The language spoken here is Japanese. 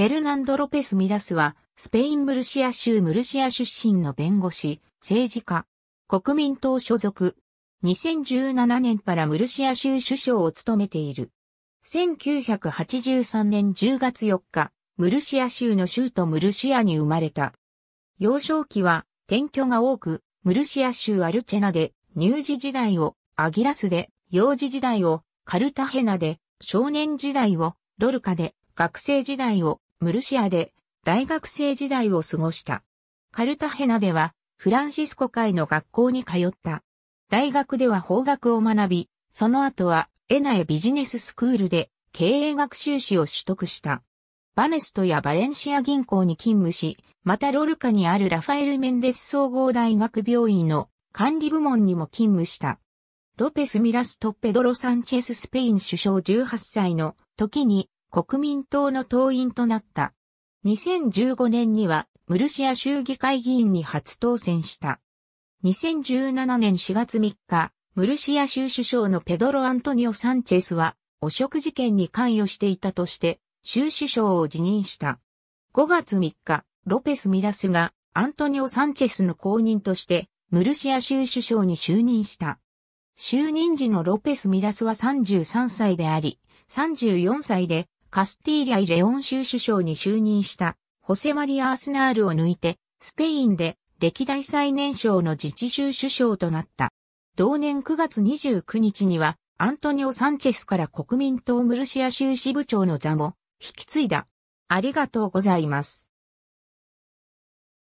フェルナンド・ロペス・ミラスは、スペイン・ムルシア州ムルシア出身の弁護士、政治家、国民党所属。2017年からムルシア州首相を務めている。1983年10月4日、ムルシア州の州都ムルシアに生まれた。幼少期は転居が多く、ムルシア州アルチェナで乳児時代を、アギラスで幼児時代を、カルタヘナで少年時代を、ロルカで学生時代を、ムルシアで大学生時代を過ごした。カルタヘナではフランシスコ会の学校に通った。大学では法学を学び、その後はエナエビジネススクールで経営学修士を取得した。バネストやバレンシア銀行に勤務し、またロルカにあるラファエル・メンデス総合大学病院の管理部門にも勤務した。ロペス・ミラスト・ペドロ・サンチェス・スペイン首相18歳の時に国民党の党員となった。2015年にはムルシア州議会議員に初当選した。2017年4月3日、ムルシア州首相のペドロ・アントニオ・サンチェスは汚職事件に関与していたとして、州首相を辞任した。5月3日、ロペス・ミラスがアントニオ・サンチェスの後任として、ムルシア州首相に就任した。就任時のロペス・ミラスは33歳であり、34歳でカスティーリャイ・レオン州首相に就任したホセマリア・アスナールを抜いて、スペインで歴代最年少の自治州首相となった。同年9月29日には、アントニオ・サンチェスから国民党ムルシア州支部長の座も引き継いだ。ありがとうございます。